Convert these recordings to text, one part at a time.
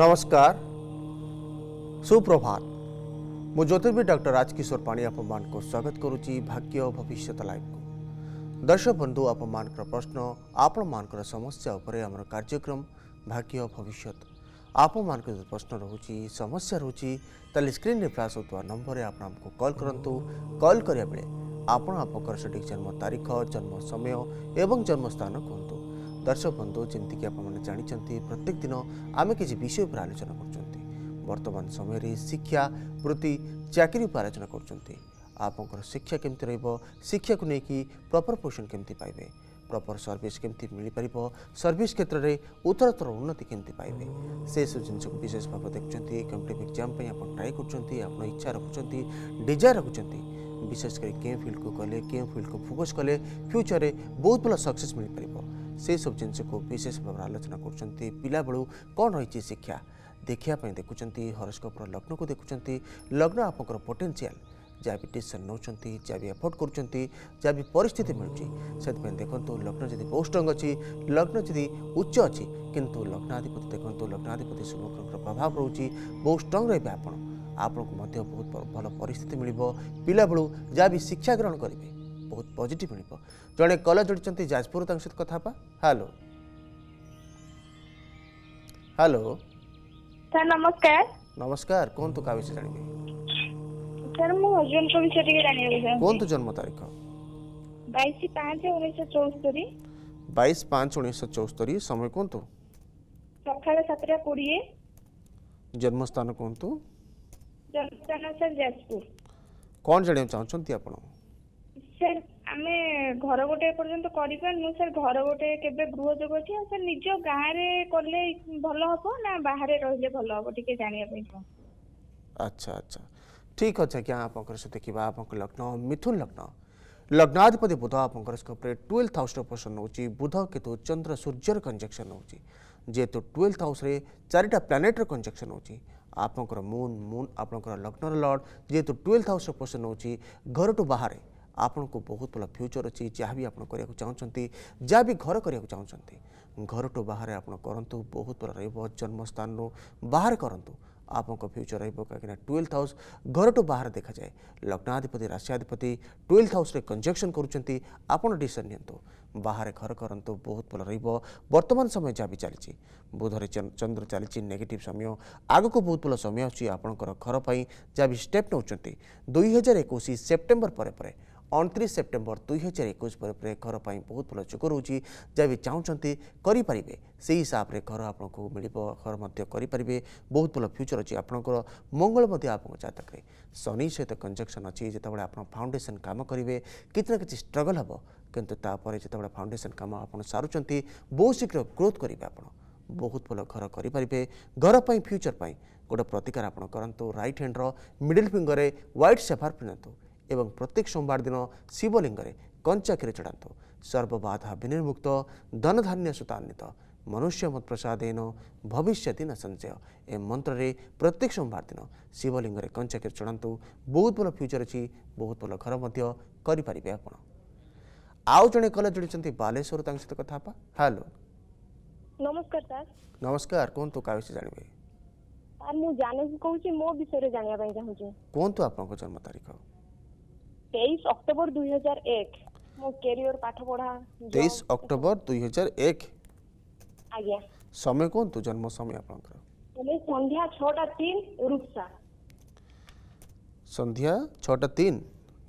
नमस्कार सुप्रभात मु ज्योतिर्मी डॉक्टर राज किशोर पाणी आप स्वागत करुच भाग्य भविष्य लाइफ को दर्शक बंधु आप प्रश्न आपण मान समस्या उपरे आम कार्यक्रम भाग्य भविष्य आपमान प्रश्न रोचे समस्या रोचे स्क्रीन रे फ्लाश होता नंबर आप कल करूँ कल करा आपण आप सठिक जन्म तारीख जन्म समय एवं जन्मस्थान कहतु दर्शक बंधु जमीक आप जानते प्रत्येक दिन आम कि विषय पर आलोचना करतमान समय शिक्षा वृत्ति चाकरी पर आलोचना कर आपंकर शिक्षा केमती रिक्षा को लेकिन प्रपर पोषण केमती पाए प्रपर सर्विस केमती मिल पार सर्विस क्षेत्र में उत्तरोत्तर उन्नति केमती पाए से सब जिन विशेष भाव देखते कंपिटेट एक्जाम आप ट्राए करते इच्छा रखुंट डिजायर रखुंट विशेषकर क्यों फिल्ड को कले क्यों फिल्ड को फोकस कले फ्यूचर में बहुत भाला सक्सेस मिल पार से सब जिन विशेष भाव आलोचना करू कौन रही शिक्षा देखापी देखुं हरस्कोपर लग्न को देखुं लग्न आप पोटेनसीआल जहाँ भी डिशन नौ भी एफोर्ड करिस्थित मिलूँ से देखो लग्न जी बहुत स्ट्रंग अच्छी लग्न जी उच्च अच्छी किंतु लग्नाधिपति देखो लग्नाधिपति शुभग्रह प्रभाव रोच बहुत स्ट्रंग रेप आपण को मत बहुत भल पिस्थित मिल पिला जहाँ भी शिक्षा ग्रहण करेंगे ବହୁତ ପଜିଟିଭ୍ ମିଳିବ ଜଣେ କଲ ଯୋଡ଼ିଛନ୍ତି ଯାଜପୁର ତାଙ୍କ ସହିତ କଥା ହେବା ହ୍ୟାଲୋ ହ୍ୟାଲୋ ସାର୍ ନମସ୍କାର ନମସ୍କାର କୁହନ୍ତୁ କାହା ବିଷୟରେ ଜାଣିବେ ସାର୍ ମୋ ହଜବେଣ୍ଡଙ୍କ ବିଷୟରେ ଟିକେ ଜାଣିବାକୁ ଚାହୁଁଛି କୁହନ୍ତୁ ଜନ୍ମ ତାରିଖ ବାଇଶ ପାଞ୍ଚ ଉଣେଇଶହ ଚଉସ୍ତରୀ ବାଇଶ ପାଞ୍ଚ ଉଣେଇଶହ ଚଉସ୍ତରୀ ସମୟ କୁହନ୍ତୁ ସକାଳ ସାତଟା କୋଡ଼ିଏ ଜନ୍ମସ୍ଥାନ କୁହନ୍ତୁ ଜନ୍ମସ୍ଥାନ ସାର୍ ଯାଜପୁର କ'ଣ ଜାଣିବାକୁ ଚାହୁଁଛନ୍ତି ଆପଣ ᱥᱮ আমে ঘর গটে পর্যন্ত করি পার ন সর ঘর গটে কেবে গৃহ যোগ আছে সর নিজো গারে করলে ভালো হবো না বাহিরে রইলে ভালো হবো ঠিক জানি আইছি আচ্ছা আচ্ছা ঠিক আছে কি আপকর সাথে কিবা আপক লগ্ন মিথুন লগ্ন লগ্নாதிপতি বুধ আপকর স্কপরে 12th হাউস তে অবস্থান হচি বুধ কিতো চন্দ্র সূর্যর কনজাংশন হচি জেতো 12th হাউস রে চারিটা প্ল্যানেটর কনজাংশন হচি আপকর মুন মুন আপকর লগ্নর লর্ড জেতো 12th হাউস তে অবস্থান হচি ঘরটো বাহিরে ଆପଣଙ୍କୁ ବହୁତ ଭଲ ଫ୍ୟୁଚର୍ ଅଛି ଯାହା ବି ଆପଣ କରିବାକୁ ଚାହୁଁଛନ୍ତି ଯାହା ବି ଘର କରିବାକୁ ଚାହୁଁଛନ୍ତି ଘରଠୁ ବାହାରେ ଆପଣ କରନ୍ତୁ ବହୁତ ଭଲ ରହିବ ଜନ୍ମସ୍ଥାନରୁ ବାହାର କରନ୍ତୁ ଆପଣଙ୍କ ଫ୍ୟୁଚର୍ ରହିବ କାହିଁକିନା ଟୁଏଲ୍ଥ ହାଉସ୍ ଘରଠୁ ବାହାରେ ଦେଖାଯାଏ ଲଗ୍ନାଧିପତି ରାଶିଆଧିପତି ଟୁଏଲ୍ଥ ହାଉସ୍ରେ କଞ୍ଜକ୍ସନ୍ କରୁଛନ୍ତି ଆପଣ ଡିସିସନ୍ ନିଅନ୍ତୁ ବାହାରେ ଘର କରନ୍ତୁ ବହୁତ ଭଲ ରହିବ ବର୍ତ୍ତମାନ ସମୟ ଯାହା ବି ଚାଲିଛି ବୁଧରେ ଚନ୍ଦ୍ର ଚାଲିଛି ନେଗେଟିଭ୍ ସମୟ ଆଗକୁ ବହୁତ ଭଲ ସମୟ ଅଛି ଆପଣଙ୍କର ଘର ପାଇଁ ଯାହା ବି ଷ୍ଟେପ୍ ନେଉଛନ୍ତି ଦୁଇ ହଜାର ଏକୋଇଶ ସେପ୍ଟେମ୍ବର ପରେ ପରେ ଅଣତିରିଶ ସେପ୍ଟେମ୍ବର ଦୁଇ ହଜାର ଏକୋଇଶ ପରେ ପରେ ଘର ପାଇଁ ବହୁତ ଭଲ ଯୋଗ ରହୁଛି ଯାହା ବି ଚାହୁଁଛନ୍ତି କରିପାରିବେ ସେହି ହିସାବରେ ଘର ଆପଣଙ୍କୁ ମିଳିବ ଘର ମଧ୍ୟ କରିପାରିବେ ବହୁତ ଭଲ ଫ୍ୟୁଚର୍ ଅଛି ଆପଣଙ୍କର ମଙ୍ଗଳ ମଧ୍ୟ ଆପଣଙ୍କ ଜାତକରେ ଶନି ସହିତ କଞ୍ଜକ୍ସନ୍ ଅଛି ଯେତେବେଳେ ଆପଣ ଫାଉଣ୍ଡେସନ୍ କାମ କରିବେ କିଛି ନା କିଛି ଷ୍ଟ୍ରଗଲ୍ ହେବ କିନ୍ତୁ ତାପରେ ଯେତେବେଳେ ଫାଉଣ୍ଡେସନ୍ କାମ ଆପଣ ସାରୁଛନ୍ତି ବହୁତ ଶୀଘ୍ର ଗ୍ରୋଥ୍ କରିବେ ଆପଣ ବହୁତ ଭଲ ଘର କରିପାରିବେ ଘର ପାଇଁ ଫ୍ୟୁଚର୍ ପାଇଁ ଗୋଟେ ପ୍ରତିକାର ଆପଣ କରନ୍ତୁ ରାଇଟ୍ ହ୍ୟାଣ୍ଡର ମିଡ଼ିଲ୍ ଫିଙ୍ଗରରେ ହ୍ୱାଇଟ୍ ସେଫାର୍ ପିନ୍ଧନ୍ତୁ ଏବଂ ପ୍ରତ୍ୟେକ ସୋମବାର ଦିନ ଶିବଲିଙ୍ଗରେ କଞ୍ଚା କ୍ଷୀର ଚଢ଼ାନ୍ତୁ ସର୍ବବାଧା ବିନିର୍ମୁକ୍ତ ଧନଧାନ୍ୟ ସୁତାନ୍ୱିତ ମନୁଷ୍ୟ ମତପ୍ରସାଦେନ ଭବିଷ୍ୟତି ନ ସଞ୍ଚୟ ଏ ମନ୍ତ୍ରରେ ପ୍ରତ୍ୟେକ ସୋମବାର ଦିନ ଶିବଲିଙ୍ଗରେ କଞ୍ଚା କ୍ଷୀର ଚଢ଼ାନ୍ତୁ ବହୁତ ଭଲ ଫ୍ୟୁଚର୍ ଅଛି ବହୁତ ଭଲ ଘର ମଧ୍ୟ କରିପାରିବେ ଆପଣ ଆଉ ଜଣେ କଲେଜ ଜୁଡ଼ିଛନ୍ତି ବାଲେଶ୍ୱର ତାଙ୍କ ସହିତ କଥା ହେବା ହ୍ୟାଲୋ ନମସ୍କାର ସାର୍ ନମସ୍କାର କୁହନ୍ତୁ କାହା ବିଷୟରେ ଜାଣିବେ ସାର୍ ମୁଁ ଜାନକୀ କହୁଛି ମୋ ବିଷୟରେ ଜାଣିବା ପାଇଁ ଚାହୁଁଛି କୁହନ୍ତୁ ଆପଣଙ୍କ ଜନ୍ମ ତାରିଖ তেইশ অক্টোবর দুই হাজার এক ମୋ କ୍ୟାରିୟର ପାଠ ପଢା ତେଇଶ ଅକ୍ଟୋବର ଦୁଇ ହଜାର ଏକ ଆଜ୍ଞା ସମୟ କୁହନ୍ତୁ ଜନ୍ମ ସମୟ ଆପଣଙ୍କର ସନ୍ଧ୍ୟା ଛଅଟା ତିନ ରୁପ୍ସା ସନ୍ଧ୍ୟା ଛଅଟା ତିନ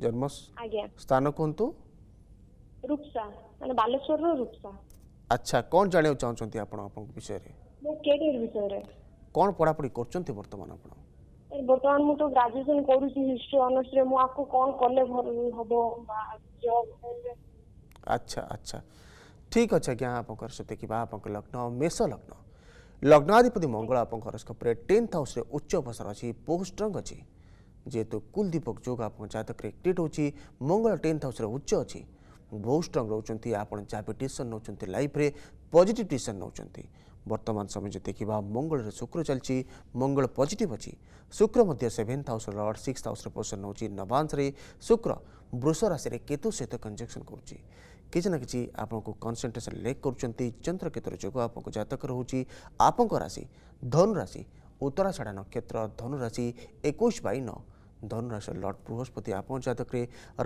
ଜନ୍ମ ଆଜ୍ଞା ସ୍ଥାନ କୁହନ୍ତୁ ରୁପ୍ସା ମାନେ ବାଲେଶ୍ୱରର ରୁପ୍ସା ଆଚ୍ଛା କ'ଣ ଜାଣିବାକୁ ଚାହୁଁଛନ୍ତି ଆପଣ ଆପଣଙ୍କ ବିଷୟରେ ମୋ କ୍ୟାରିୟର ବିଷୟରେ କ'ଣ ପଢ଼ାପଢ଼ି କରୁଛନ୍ତି ବର୍ତ୍ତମାନ ଆପଣ ବର୍ତ୍ତମାନ ମୁଁ ତ ଗ୍ରାଜୁଏସନ କରୁଛି ହିଷ୍ଟ୍ରି ଅନର୍ସରେ ମୁଁ ଆକୁ କ'ଣ କଲେ ହେବ ଆଚ୍ଛା ଆଚ୍ଛା ଠିକ୍ ଅଛି ଆଜ୍ଞା ଆପଣଙ୍କର ସେ ଦେଖିବା ଆପଣଙ୍କ ଲଗ୍ନ ମେଷ ଲଗ୍ନ ଲଗ୍ନାଧିପତି ମଙ୍ଗଳ ଆପଣଙ୍କ ହରସ୍କୋପରେ ଟେନ୍ଥ ହାଉସ୍ରେ ଉଚ୍ଚ ଅବସର ଅଛି ବହୁତ ଷ୍ଟ୍ରଙ୍ଗ ଅଛି ଯେହେତୁ କୁଲଦୀପକ ଯୋଗ ଆପଣଙ୍କ ଜାତକରେ ଏକ୍ଟିଭ୍ ହେଉଛି ମଙ୍ଗଳ ଟେନ୍ଥ ହାଉସ୍ରେ ଉଚ୍ଚ ଅଛି ବହୁତ ଷ୍ଟ୍ରଙ୍ଗ ରହୁଛନ୍ତି ଆପଣ ଯାହା ବି ଡିସିସନ୍ ନେଉଛନ୍ତି ଲାଇଫ୍ରେ ପଜିଟିଭ୍ ଡିସିସନ୍ ନେଉଛନ୍ତି बर्तमान समय जो देखा मंगल शुक्र चलती मंगल पजिट अच्छी शुक्र सेभेन्थ हाउस लड़ सिक्स हाउस पोजिशन नौ नवांश रे शुक्र वृष राशि केतु सहित कंजक्शन कर किसी ना कि आपको कनसेट्रेसन लेक कर चंद्र केतुर जो आप जतक रोच राशि धनुराशि उत्तराशाड़ा नक्षत्र धनुराशि एक न धनुराशि लड बृहस्पति आप जतक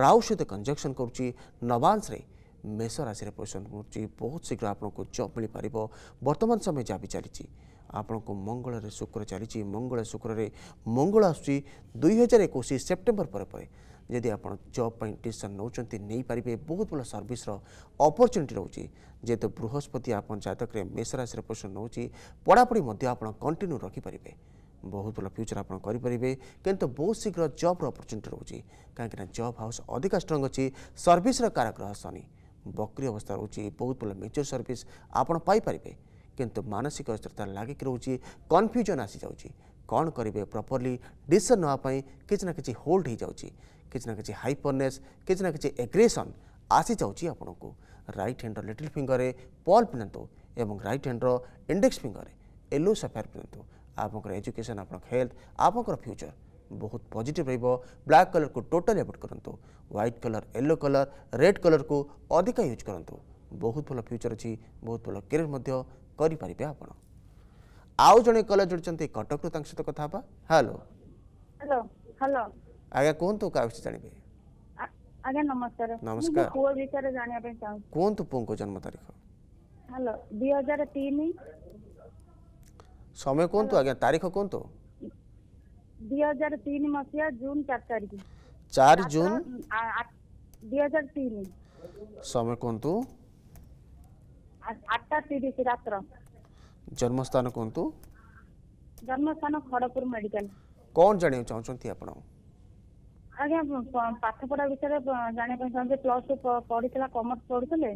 राहु सहित कंजक्शन करवांश्रे ମେଷ ରାଶିରେ ପରିଶ୍ରମ କରୁଛି ବହୁତ ଶୀଘ୍ର ଆପଣଙ୍କୁ ଜବ୍ ମିଳିପାରିବ ବର୍ତ୍ତମାନ ସମୟ ଯାହା ବି ଚାଲିଛି ଆପଣଙ୍କୁ ମଙ୍ଗଳରେ ଶୁକ୍ର ଚାଲିଛି ମଙ୍ଗଳ ଶୁକ୍ରରେ ମଙ୍ଗଳ ଆସୁଛି ଦୁଇହଜାର ଏକୋଇଶ ସେପ୍ଟେମ୍ବର ପରେ ପରେ ଯଦି ଆପଣ ଜବ୍ ପାଇଁ ଟିସନ୍ ନେଉଛନ୍ତି ନେଇପାରିବେ ବହୁତ ଭଲ ସର୍ଭିସ୍ର ଅପରଚ୍ୟୁନିଟି ରହୁଛି ଯେହେତୁ ବୃହସ୍ପତି ଆପଣ ଜାତକରେ ମେଷ ରାଶିରେ ପରିଶ୍ରମ ନେଉଛି ପଢ଼ାପଢ଼ି ମଧ୍ୟ ଆପଣ କଣ୍ଟିନ୍ୟୁ ରଖିପାରିବେ ବହୁତ ଭଲ ଫ୍ୟୁଚର୍ ଆପଣ କରିପାରିବେ କିନ୍ତୁ ବହୁତ ଶୀଘ୍ର ଜବ୍ର ଅପରଚ୍ୟୁନିଟି ରହୁଛି କାହିଁକିନା ଜବ୍ ହାଉସ୍ ଅଧିକା ଷ୍ଟ୍ରଙ୍ଗ୍ ଅଛି ସର୍ଭିସ୍ର କାରାଗ୍ରହ ଶନି ବକ୍ରି ଅବସ୍ଥା ରହୁଛି ବହୁତ ଭଲ ମେଜର୍ ସର୍ଭିସ୍ ଆପଣ ପାଇପାରିବେ କିନ୍ତୁ ମାନସିକ ସ୍ଥିରତା ଲାଗିକି ରହୁଛି କନଫ୍ୟୁଜନ୍ ଆସିଯାଉଛି କ'ଣ କରିବେ ପ୍ରପର୍ଲି ଡିସିସନ୍ ନେବା ପାଇଁ କିଛି ନା କିଛି ହୋଲ୍ଡ ହୋଇଯାଉଛି କିଛି ନା କିଛି ହାଇପରନେସ୍ କିଛି ନା କିଛି ଏଗ୍ରେସନ୍ ଆସିଯାଉଛି ଆପଣଙ୍କୁ ରାଇଟ୍ ହ୍ୟାଣ୍ଡର ଲିଟିଲ୍ ଫିଙ୍ଗରରେ ପଲ୍ ପିନ୍ଧନ୍ତୁ ଏବଂ ରାଇଟ୍ ହ୍ୟାଣ୍ଡର ଇଣ୍ଡେକ୍ସ ଫିଙ୍ଗରରେ ୟେଲୋ ସଫାୟାର ପିନ୍ଧନ୍ତୁ ଆପଣଙ୍କର ଏଜୁକେସନ୍ ଆପଣଙ୍କ ହେଲ୍ଥ ଆପଣଙ୍କର ଫ୍ୟୁଚର୍ ବହୁତ ପଜିଟିଭ୍ ରହିବ ବ୍ଲାକ୍ କଲର୍କୁ ଟୋଟାଲି ଆଭୋଏଡ଼ କରନ୍ତୁ white colour yellow colour red କଲର୍କୁ ଅଧିକ ୟୁଜ୍ କରନ୍ତୁ ବହୁତ ଭଲ ଫ୍ୟୁଚର୍ ଅଛି ବହୁତ ଭଲ କ୍ୟାରିୟର୍ ମଧ୍ୟ କରିପାରିବେ ଆପଣ ଆଉ ଜଣେ କଲର୍ ଯୋଡ଼ିଛନ୍ତି କଟକରୁ ତାଙ୍କ ସହିତ କଥା ହେବା ହ୍ୟାଲୋ ହ୍ୟାଲୋ ହ୍ୟାଲୋ ଆଜ୍ଞା କୁହନ୍ତୁ କାହା ବିଷୟରେ ଜାଣିବେ ଆଜ୍ଞା ନମସ୍କାର ନମସ୍କାର ପୁଅ ବିଷୟରେ ଜାଣିବା ପାଇଁ ଚାହୁଁଛି କୁହନ୍ତୁ ପୁଅଙ୍କ ଜନ୍ମ ତାରିଖ ହ୍ୟାଲୋ ଦୁଇ ହଜାର ତିନି ସମୟ କୁହନ୍ତୁ ଆଜ୍ଞା ତାରିଖ କୁହନ୍ତୁ ଦୁଇ ହଜାର ତିନି ମସିହା ଜୁନ ଚାରି ତାରିଖ ଚାରି ଜୁନ ଦୁଇ ହଜାର ତିନି ସମୟ କୁହନ୍ତୁ ଆଠଟା ତିରିଶ ରାତ୍ର ଜନ୍ମସ୍ଥାନ କୁହନ୍ତୁ ଜନ୍ମସ୍ଥାନ ଖଡ଼ପୁର ମେଡିକାଲ କ'ଣ ଜାଣିବାକୁ ଚାହୁଁଛନ୍ତି ଆପଣ ଆଜ୍ଞା ପାଠପଢା ବିଷୟରେ ଜାଣିବା ପାଇଁ ଚାହୁଁଛି ପ୍ଲସ୍ ଟୁ ପଢିଥିଲା କମର୍ସ ପଢୁଥିଲେ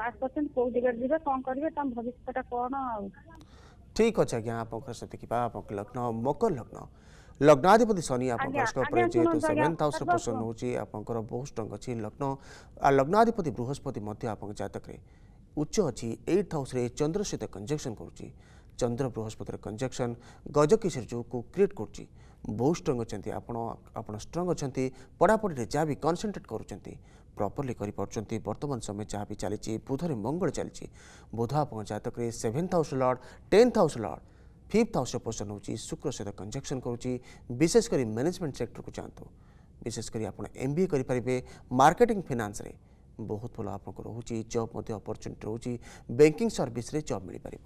ପାସ୍ କରିଛନ୍ତି କୋଉ ଡିଗ୍ରୀ ଯିବେ କ'ଣ କରିବେ ତାଙ୍କ ଭବିଷ୍ୟତଟା କ'ଣ ଆଉ ଠିକ୍ ଅଛି ଆଜ୍ଞା ଆପଣଙ୍କର ସେତିକି ବା ଆପଣଙ୍କ ଲଗ୍ନ ମକର ଲଗ୍ନ ଲଗ୍ନାଧିପତି ଶନି ଆପଣଙ୍କର ଉପରେ ଯେହେତୁ ସେଭେନ୍ଥ ହାଉସ୍ରେ ପସନ୍ଦ ହେଉଛି ଆପଣଙ୍କର ବହୁତ ଷ୍ଟ୍ରଙ୍ଗ ଅଛି ଲଗ୍ନ ଲଗ୍ନାଧିପତି ବୃହସ୍ପତି ମଧ୍ୟ ଆପଣଙ୍କ ଜାତକରେ ଉଚ୍ଚ ଅଛି ଏଇଟ୍ ହାଉସ୍ରେ ଚନ୍ଦ୍ର ସହିତ କଞ୍ଜକ୍ସନ୍ କରୁଛି ଚନ୍ଦ୍ର ବୃହସ୍ପତିର କଞ୍ଜକ୍ସନ୍ ଗଜକିଶୋର ଯୋଗକୁ କ୍ରିଏଟ୍ କରୁଛି ବହୁତ ଷ୍ଟ୍ରଙ୍ଗ ଅଛନ୍ତି ଆପଣ ଆପଣ ଷ୍ଟ୍ରଙ୍ଗ ଅଛନ୍ତି ପଢ଼ାପଢ଼ିରେ ଯାହା ବି କନସେନ୍ଟ୍ରେଟ୍ କରୁଛନ୍ତି ପ୍ରପର୍ଲି କରିପାରୁଛନ୍ତି ବର୍ତ୍ତମାନ ସମୟ ଯାହା ବି ଚାଲିଛି ବୁଧରେ ମଙ୍ଗଳ ଚାଲିଛି ବୁଧ ଆପଣଙ୍କ ଜାତକରେ seventh house lord tenth house lord fifth house opposition हो शुक्र सहित कंजक्शन कर विशेषकर मैनेजमेंट सेक्टर को जातु विशेषकर आप एम बी ए करेंगे मार्केटिंग फिनान्स बहुत भल आप रोच जब अपरच्युनिटी रोचे बैंकिंग सर्विस जब मिल पार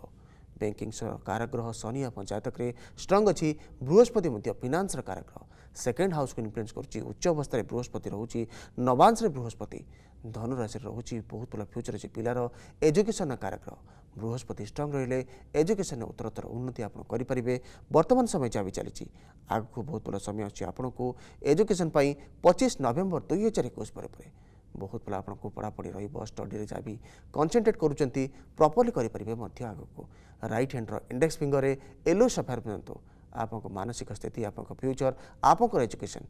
बैंकिंग काराग्रह शनि एवं जतक स्ट्रंग अच्छी बृहस्पति फिनान्स काराग्रह सेकेंड हाउस को इनफ्लुएंस कर उच्च अवस्था बृहस्पति रोज नवांश बृहस्पति धनुराशि रोच बहुत भल फ्यूचर अच्छे पिलार एजुकेशन काराग्रह ବୃହସ୍ପତି ଷ୍ଟ୍ରଙ୍ଗ ରହିଲେ ଏଜୁକେସନରେ ଉତ୍ତରୋତ୍ତର ଉନ୍ନତି ଆପଣ କରିପାରିବେ ବର୍ତ୍ତମାନ ସମୟ ଚାବି ଚାଲିଛି ଆଗକୁ ବହୁତ ଭଲ ସମୟ ଅଛି ଆପଣଙ୍କୁ ଏଜୁକେସନ୍ ପାଇଁ ପଚିଶ ନଭେମ୍ବର ଦୁଇ ହଜାର ଏକୋଇଶ ପରେ ପରେ ବହୁତ ଭଲ ଆପଣଙ୍କୁ ପଢ଼ାପଢ଼ି ରହିବ ଷ୍ଟଡ଼ିରେ ଯାବି କନସେନ୍ଟ୍ରେଟ୍ କରୁଛନ୍ତି ପ୍ରପର୍ଲି କରିପାରିବେ ମଧ୍ୟ ଆଗକୁ ରାଇଟ୍ ହ୍ୟାଣ୍ଡର ଇଣ୍ଡେକ୍ସ ଫିଙ୍ଗରରେ ୟେଲୋ ସଫାର ପିଅନ୍ତୁ ଆପଣଙ୍କ ମାନସିକ ସ୍ଥିତି ଆପଣଙ୍କ ଫ୍ୟୁଚର୍ ଆପଣଙ୍କର ଏଜୁକେସନ୍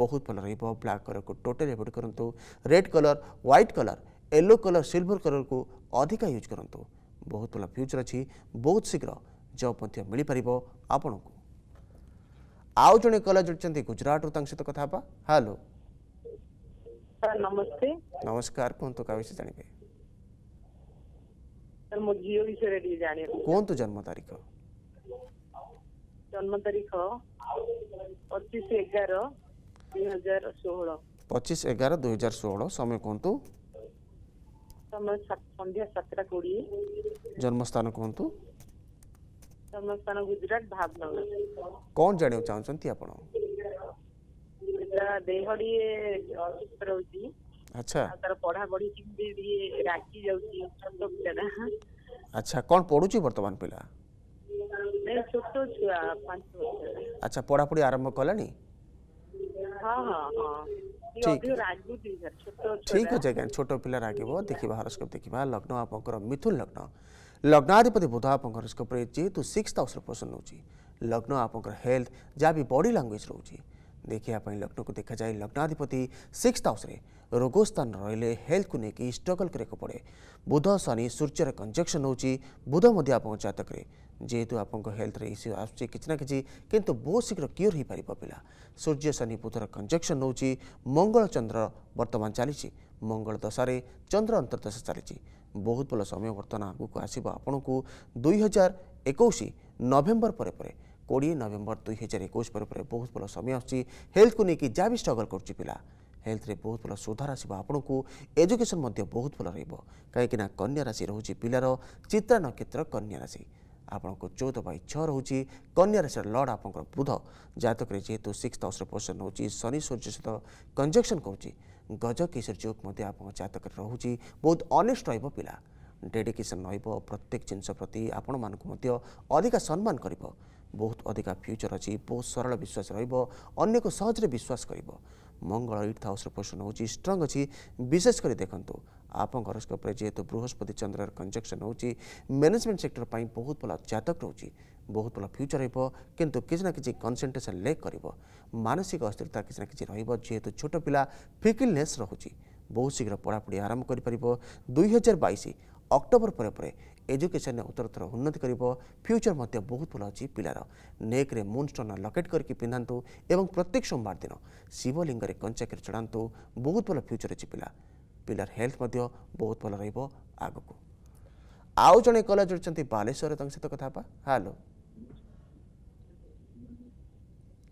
ବହୁତ ଭଲ ରହିବ ବ୍ଲାକ୍ କଲର୍କୁ ଟୋଟାଲି ଏଭୋଏଡ଼ କରନ୍ତୁ red colour white colour yellow colour silver କଲର୍କୁ ଅଧିକା ୟୁଜ୍ କରନ୍ତୁ ବହୁତ ଭଲ ଫ୍ୟୁଚର୍ ଅଛି ବହୁତ ଶୀଘ୍ର ଜବ୍ ମଧ୍ୟ ମିଳିପାରିବ ଆପଣଙ୍କୁ ଆଉ ଜଣେ କଲେଜ ଅଛନ୍ତି ଗୁଜୁରାଟରୁ ତାଙ୍କ ସହିତ କଥା ହେବା ହ୍ୟାଲୋ ନମସ୍ତେ ନମସ୍କାର କୁହନ୍ତୁ କାହା ବିଷୟରେ ଜାଣିବେ ମୋ ଝିଅ ବିଷୟରେ ଟିକେ ଜାଣିବେ କୁହନ୍ତୁ ଜନ୍ମ ତାରିଖ ଜନ୍ମ ତାରିଖ ପଚିଶ ଏଗାର ଦୁଇ ହଜାର ଷୋହଳ ସମୟ କୁହନ୍ତୁ ସମୟ ସନ୍ଧ୍ୟା ସାତଟା କୋଡ଼ିଏ ଜନ୍ମସ୍ଥାନ କୁହନ୍ତୁ ଜନ୍ମସ୍ଥାନ ଗୁଜୁରାଟ ଭାବନଗର କ'ଣ ଜାଣିବାକୁ ଚାହୁଁଛନ୍ତି ଆପଣ ଦେହ ଟିକେ ଅସୁସ୍ଥ ରହୁଛି ଆଚ୍ଛା ତାର ପଢ଼ାପଢ଼ି କେମିତି ଟିକେ ରାଗି ଯାଉଛି ଛୋଟ ପିଲାଟା ଆଚ୍ଛା କ'ଣ ପଢ଼ୁଛି ବର୍ତ୍ତମାନ ପିଲା ଛୋଟ ଛୁଆ ପାଞ୍ଚ ବର୍ଷ ଆଚ୍ଛା ପଢ଼ାପଢ଼ି ଆରମ୍ଭ କଲାଣି ହଁ ହଁ ହଁ ଠିକ୍ ଅଛି ଆଜ୍ଞା ଛୋଟ ପିଲା ରାଗିବ ଦେଖିବା ହରସ୍କୋପ୍ ଦେଖିବା ଲଗ୍ନ ଆପଣଙ୍କର ମିଥୁନ ଲଗ୍ନ ଲଗ୍ନାଧିପତି ବୁଧ ଆପଣଙ୍କ ହରସ୍କୋପ୍ରେ ଯେହେତୁ ସିକ୍ସ ହାଉସ୍ରେ ପସନ୍ଦ ହେଉଛି ଲଗ୍ନ ଆପଣଙ୍କର ହେଲ୍ଥ ଯାହା ବି ବଡି ଲାଙ୍ଗୁଏଜ୍ ରହୁଛି ଦେଖିବା ପାଇଁ ଲଗ୍ନକୁ ଦେଖାଯାଏ ଲଗ୍ନାଧିପତି ସିକ୍ସ ହାଉସ୍ରେ ରୋଗ ସ୍ଥାନ ରହିଲେ ହେଲ୍ଥକୁ ନେଇକି ଷ୍ଟ୍ରଗଲ୍ କରିବାକୁ ପଡ଼େ ବୁଧ ଶନି ସୂର୍ଯ୍ୟର କଞ୍ଜକ୍ସନ୍ ହେଉଛି ବୁଧ ମଧ୍ୟ ଆପଣଙ୍କ ଜାତକରେ ଯେହେତୁ ଆପଣଙ୍କ ହେଲ୍ଥରେ ଇସ୍ୟୁ ଆସୁଛି କିଛି ନା କିଛି କିନ୍ତୁ ବହୁତ ଶୀଘ୍ର କ୍ୟୁର୍ ହୋଇପାରିବ ପିଲା ସୂର୍ଯ୍ୟ ଶନି ବୁଧର କଞ୍ଜକ୍ସନ୍ ହେଉଛି ମଙ୍ଗଳ ଚନ୍ଦ୍ର ବର୍ତ୍ତମାନ ଚାଲିଛି ମଙ୍ଗଳ ଦଶାରେ ଚନ୍ଦ୍ର ଅନ୍ତର୍ଦଶା ଚାଲିଛି ବହୁତ ଭଲ ସମୟ ବର୍ତ୍ତମାନ ଆଗକୁ ଆସିବ ଆପଣଙ୍କୁ ଦୁଇ ହଜାର ଏକୋଇଶ ନଭେମ୍ବର ପରେ ପରେ କୋଡ଼ିଏ ନଭେମ୍ବର ଦୁଇ ହଜାର ଏକୋଇଶ ପରେ ପରେ ବହୁତ ଭଲ ସମୟ ଆସୁଛି ହେଲ୍ଥକୁ ନେଇକି ଯାହା ବି ଷ୍ଟ୍ରଗଲ୍ କରୁଛି ପିଲା ହେଲ୍ଥରେ ବହୁତ ଭଲ ସୁଧାର ଆସିବ ଆପଣଙ୍କୁ ଏଜୁକେସନ୍ ମଧ୍ୟ ବହୁତ ଭଲ ରହିବ କାହିଁକିନା କନ୍ୟା ରାଶି ରହୁଛି ପିଲାର ଚିତ୍ରା ନକ୍ଷତ୍ର କନ୍ୟା ରାଶି आपणको चौ बय छ कन्या राशि लड आप्र बुध जातक जिउँ सिक्स हाउस र पोजिसन रहेछ शनिसूर्सित कन्जक्सन कि गज केसरी जोगाउँदै आपतले रुचि बहुत अनेस्ट र पा डेडिकेसन रहे प्रत्येक जिन्स प्रति आपान अधिक सम्मान बहुत कधिक फ्युचर अहिले बहुत सरल विश्वास र सहजै विश्वास कि ମଙ୍ଗଳ ଏଇଟ୍ ହାଉସ୍ର ପୋଷଣ ହେଉଛି ଷ୍ଟ୍ରଙ୍ଗ ଅଛି ବିଶେଷ କରି ଦେଖନ୍ତୁ ଆପଣଙ୍କ ହରସ୍କୋପରେ ଯେହେତୁ ବୃହସ୍ପତି ଚନ୍ଦ୍ରର କଞ୍ଜକ୍ସନ୍ ହେଉଛି ମ୍ୟାନେଜମେଣ୍ଟ ସେକ୍ଟର ପାଇଁ ବହୁତ ଭଲ ଜାତକ ରହୁଛି ବହୁତ ଭଲ ଫ୍ୟୁଚର ରହିବ କିନ୍ତୁ କିଛି ନା କିଛି କନସେନ୍ଟ୍ରେସନ୍ ଲେକ୍ କରିବ ମାନସିକ ଅସ୍ଥିରତା କିଛି ନା କିଛି ରହିବ ଯେହେତୁ ଛୋଟ ପିଲା ଫିକିଲନେସ୍ ରହୁଛି ବହୁତ ଶୀଘ୍ର ପଢ଼ାପଢ଼ି ଆରମ୍ଭ କରିପାରିବ ଦୁଇ ହଜାର ବାଇଶ ଅକ୍ଟୋବର ପରେ ପରେ एजुकेशन उत्तरोत्तर उन्नति कर फ्यूचर बहुत भल अच्छी पिलार नेक्रे मुन स्टोन लकेट करके पिंधातु और प्रत्येक सोमवार दिन शिवलिंग में कंचाकर चढ़ातु बहुत भल फ्यूचर अच्छी पिला ପିଲାର ହେଲ୍ଥ ମଧ୍ୟ ବହୁତ ଭଲ ରହିବ ଆଗକୁ ଆଉ ଜଣେ କଲେଜ ଅଛନ୍ତି ବାଲେଶ୍ୱରରେ ତାଙ୍କ ସହିତ କଥା ହେବା ହ୍ୟାଲୋ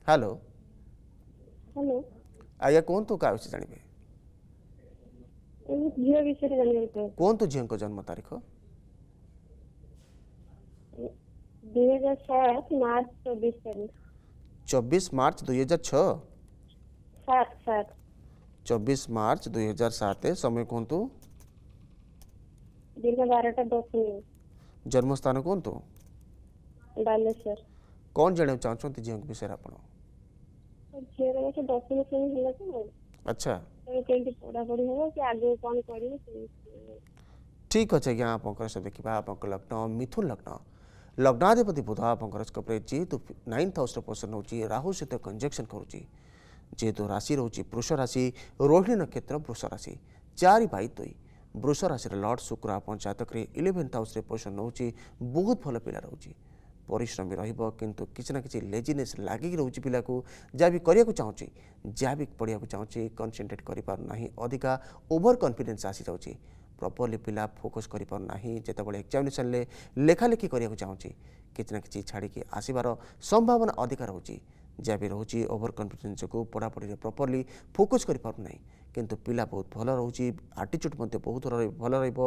ହ୍ୟାଲୋ ଆଜ୍ଞା କୁହନ୍ତୁ କାହା ବିଷୟରେ ଜାଣିବେ କୁହନ୍ତୁ ଝିଅଙ୍କ ଜନ୍ମ ତାରିଖ 2006 मार्च 24 तारीख 24 मार्च 2006 7 सात 24 मार्च 2007 समय कोंतु तो? दिन 12टा 10 मिनिट जन्म स्थान कोंतु तो? बालेश्वर कौन जाने चाहछंती जियो विषय आपण झियर से 10 मिनिट से होला तो अच्छा तो केंती पढ़ा पढ़ी हो कि आगे कोन करियो ठीक अछि आज्ञा आपन कर सब देखिबा आपन लग्न मिथुन लग्न ଲଗ୍ନାଧିପତି ବୁଧ ଆପଣଙ୍କର ସ୍କୋପରେ ଯେହେତୁ ନାଇନ୍ ହାଉସ୍ର ପୋଷଣ ହେଉଛି ରାହୁ ସହିତ କଞ୍ଜକ୍ସନ୍ କରୁଛି ଯେହେତୁ ରାଶି ରହୁଛି ବୃଷ ରାଶି ରୋହିଣୀ ନକ୍ଷତ୍ର ବୃଷ ରାଶି ଚାରି ବାଇ ଦୁଇ ବୃଷ ରାଶିରେ ଲର୍ଡ଼ ଶୁକ୍ର ଆପଣ ଜାତକରେ ଇଲେଭେନ୍ଥ ହାଉସ୍ରେ ପୋଷଣ ନେଉଛି ବହୁତ ଭଲ ପିଲା ରହୁଛି ପରିଶ୍ରମୀ ରହିବ କିନ୍ତୁ କିଛି ନା କିଛି ଲେଜିନେସ୍ ଲାଗିକି ରହୁଛି ପିଲାକୁ ଯାହା ବି କରିବାକୁ ଚାହୁଁଛି ଯାହା ବି ପଢ଼ିବାକୁ ଚାହୁଁଛି କନସେନ୍ଟ୍ରେଟ୍ କରିପାରୁନାହିଁ ଅଧିକା ଓଭର କନଫିଡେନ୍ସ ଆସିଯାଉଛି ପ୍ରପର୍ଲି ପିଲା ଫୋକସ୍ କରିପାରୁନାହିଁ ଯେତେବେଳେ ଏକ୍ଜାମିନେସନ୍ରେ ଲେଖାଲେଖି କରିବାକୁ ଚାହୁଁଛି କିଛି ନା କିଛି ଛାଡ଼ିକି ଆସିବାର ସମ୍ଭାବନା ଅଧିକା ରହୁଛି ଯାହା ବି ରହୁଛି ଓଭର କନଫିଡେନ୍ସ ଯୋଗୁଁ ପଢ଼ାପଢ଼ିରେ ପ୍ରପର୍ଲି ଫୋକସ୍ କରିପାରୁନାହିଁ କିନ୍ତୁ ପିଲା ବହୁତ ଭଲ ରହୁଛି ଆଟିଚ୍ୟୁଡ଼୍ ମଧ୍ୟ ବହୁତ ଭଲ ରହିବ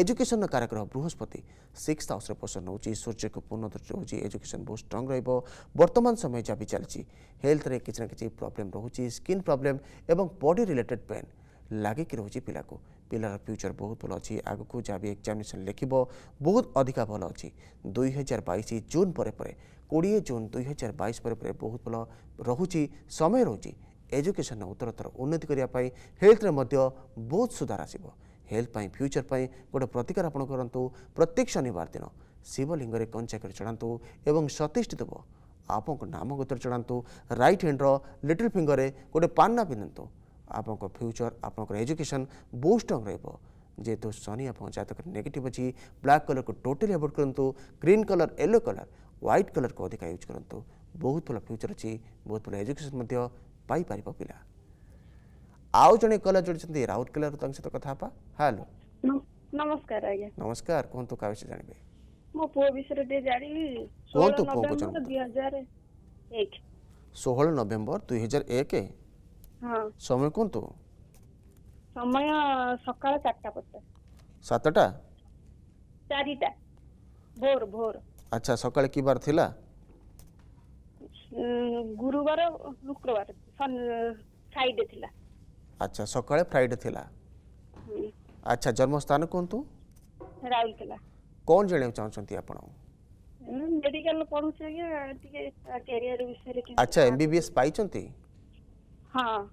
ଏଜୁକେସନ୍ର କାରଗ୍ରହ ବୃହସ୍ପତି ସିକ୍ସ ହାଉସ୍ରେ ପୋଷଣ ନେଉଛି ସୂର୍ଯ୍ୟକୁ ପୂର୍ଣ୍ଣ ଦୃଷ୍ଟି ରହୁଛି ଏଜୁକେସନ୍ ବହୁତ ଷ୍ଟ୍ରଙ୍ଗ୍ ରହିବ ବର୍ତ୍ତମାନ ସମୟ ଯାହା ବି ଚାଲିଛି ହେଲ୍ଥରେ କିଛି ନା କିଛି ପ୍ରୋବ୍ଲେମ୍ ରହୁଛି ସ୍କିନ୍ ପ୍ରୋବ୍ଲେମ୍ ଏବଂ ବଡି ରିଲେଟେଡ୍ ପେନ୍ ଲାଗିକି ରହୁଛି ପିଲାକୁ ପିଲାର ଫ୍ୟୁଚର୍ ବହୁତ ଭଲ ଅଛି ଆଗକୁ ଯାହା ବି ଏକ୍ଜାମିନେସନ୍ ଲେଖିବ ବହୁତ ଅଧିକା ଭଲ ଅଛି ଦୁଇ ହଜାର ବାଇଶ ଜୁନ୍ ପରେ ପରେ କୋଡ଼ିଏ ଜୁନ୍ ଦୁଇ ହଜାର ବାଇଶ ପରେ ପରେ ବହୁତ ଭଲ ରହୁଛି ସମୟ ରହୁଛି ଏଜୁକେସନ୍ ଉତ୍ତରତର ଉନ୍ନତି କରିବା ପାଇଁ ହେଲ୍ଥରେ ମଧ୍ୟ ବହୁତ ସୁଧାର ଆସିବ ହେଲ୍ଥ ପାଇଁ ଫ୍ୟୁଚର୍ ପାଇଁ ଗୋଟେ ପ୍ରତିକାର ଆପଣ କରନ୍ତୁ ପ୍ରତ୍ୟେକ ଶନିବାର ଦିନ ଶିବଲିଙ୍ଗରେ କଞ୍ଚା କରି ଚଢ଼ାନ୍ତୁ ଏବଂ ସତୀଷ୍ଠି ଦେବ ଆପଣଙ୍କ ନାମ ଗୋତ୍ର ଚଢ଼ାନ୍ତୁ ରାଇଟ୍ ହ୍ୟାଣ୍ଡର ଲିଟିଲ୍ ଫିଙ୍ଗରରେ ଗୋଟେ ପାନ୍ନା ପିନ୍ଧନ୍ତୁ ଆପଣଙ୍କ ଫ୍ୟୁଚର୍ ଆପଣଙ୍କର ଏଜୁକେସନ୍ ବହୁତ ଷ୍ଟ୍ରଙ୍ଗ୍ ରହିବ ଯେହେତୁ ଶନି ଆପଣଙ୍କ ଜାତକରେ ନେଗେଟିଭ୍ ଅଛି ବ୍ଲାକ୍ କଲର୍କୁ ଟୋଟାଲି ଆଭୋଏଡ଼୍ କରନ୍ତୁ green colour yellow colour white କଲର୍କୁ ଅଧିକା ୟୁଜ୍ କରନ୍ତୁ ବହୁତ ଭଲ ଫ୍ୟୁଚର୍ ଅଛି ବହୁତ ଭଲ ଏଜୁକେସନ୍ ମଧ୍ୟ ପାଇପାରିବ ପିଲା ଆଉ ଜଣେ କଲର୍ ଯୋଡ଼ିଛନ୍ତି ରାଉରକେଲାରୁ ତାଙ୍କ ସହିତ କଥା ହେବା ହ୍ୟାଲୋ ନମସ୍କାର ଆଜ୍ଞା ନମସ୍କାର କୁହନ୍ତୁ କାହା ବିଷୟରେ ଜାଣିବେ ମୋ ପୁଅ ବିଷୟରେ ଟିକେ ଜାଣିବି କୁହନ୍ତୁ ପୁଅକୁ ଜାଣନ୍ତୁ ଷୋହଳ ନଭେମ୍ବର ଦୁଇ ହଜାର ଏକ ସମୟ କୁହନ୍ତୁ ସମୟ ସକାଳ ଚାରିଟା ପଚାଶ ସାତଟା ଚାରିଟା ଭୋର ଭୋର ଆଚ୍ଛା ସକାଳେ କି ବାର ଥିଲା ଗୁରୁବାର ଶୁକ୍ରବାର ଫ୍ରାଇଡ଼େ ଥିଲା ଆଚ୍ଛା ସକାଳେ ଫ୍ରାଇଡ଼େ ଥିଲା ଆଚ୍ଥା ଜନ୍ମସ୍ଥାନ କୁହନ୍ତୁ ରାଉରକେଲା କ'ଣ ଜାଣିବାକୁ ଚାହୁଁଛନ୍ତି ଆପଣ ମେଡ଼ିକାଲ ପଢ଼ୁଛି ଆଜ୍ଞା ଟିକେ କ୍ୟାରିୟର ବିଷୟରେ ଆଚ୍ଛା ଏମ୍ ବି ବି ଏସ୍ ପାଇଛନ୍ତି हाँ